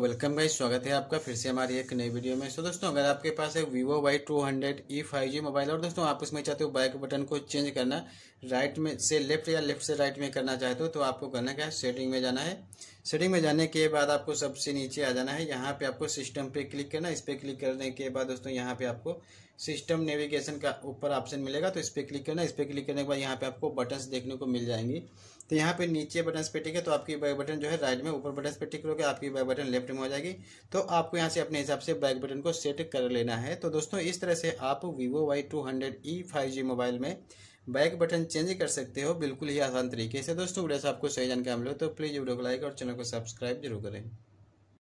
welcome भाई स्वागत है आपका फिर से हमारी एक नई वीडियो में सो दोस्तों अगर आपके पास है Vivo Y two hundred E five G mobile और दोस्तों आप इसमें चाहते हो बाइक बटन को चेंज करना राइट में से लेफ्ट या लेफ्ट से राइट में करना चाहते हो तो, तो आपको करना क्या है सेटिंग में जाना है सेटिंग में जाने के बाद आपको सबसे नीचे आ जाना है यहाँ पे आपको सिस्टम पे क्लिक करना इस पर क्लिक करने के बाद दोस्तों यहाँ पे आपको सिस्टम नेविगेशन का ऊपर ऑप्शन मिलेगा तो इस पर क्लिक करना इस पर क्लिक करने के बाद यहाँ पे आपको बटन्स देखने को मिल जाएंगे तो यहाँ पे नीचे बटन्स पे टिक है तो आपकी बैक बटन जो है राइट में ऊपर बटन्स पे टिक करोगे आपकी बैक बटन लेफ्ट में हो जाएगी तो आपको यहाँ से अपने हिसाब से बैक बटन को सेट कर लेना है तो दोस्तों इस तरह से आप Vivo Y two hundred E five G mobile में बैक बटन चेंज कर सकते हो बिल्कुल ही आसान तरीके से दोस्तों वीडियो से आपको सही जानकारी मिले तो प्लीज़ वीडियो को लाइक और चैनल को सब्सक्राइब जरूर करें